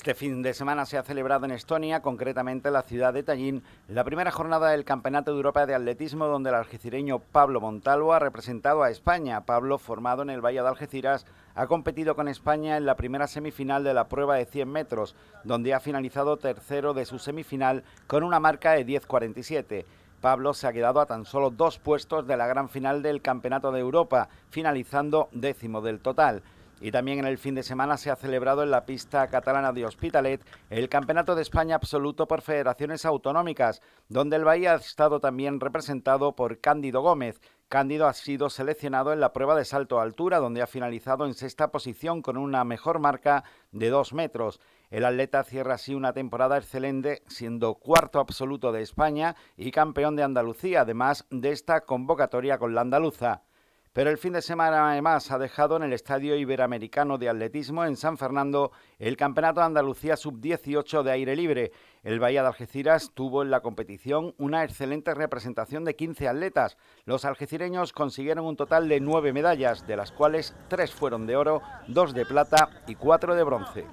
Este fin de semana se ha celebrado en Estonia, concretamente en la ciudad de Tallin, la primera jornada del Campeonato de Europa de Atletismo, donde el algecireño Pablo Montalvo ha representado a España. Pablo, formado en el Valle de Algeciras, ha competido con España en la primera semifinal de la prueba de 100 metros, donde ha finalizado tercero de su semifinal con una marca de 10.47. Pablo se ha quedado a tan solo dos puestos de la gran final del Campeonato de Europa, finalizando décimo del total. Y también en el fin de semana se ha celebrado en la pista catalana de Hospitalet el Campeonato de España Absoluto por Federaciones Autonómicas, donde el Bahía ha estado también representado por Cándido Gómez. Cándido ha sido seleccionado en la prueba de salto a altura, donde ha finalizado en sexta posición con una mejor marca de dos metros. El atleta cierra así una temporada excelente, siendo cuarto absoluto de España y campeón de Andalucía, además de esta convocatoria con la andaluza. Pero el fin de semana además ha dejado en el Estadio Iberoamericano de Atletismo en San Fernando el Campeonato Andalucía Sub-18 de aire libre. El Bahía de Algeciras tuvo en la competición una excelente representación de 15 atletas. Los algecireños consiguieron un total de 9 medallas, de las cuales 3 fueron de oro, 2 de plata y 4 de bronce.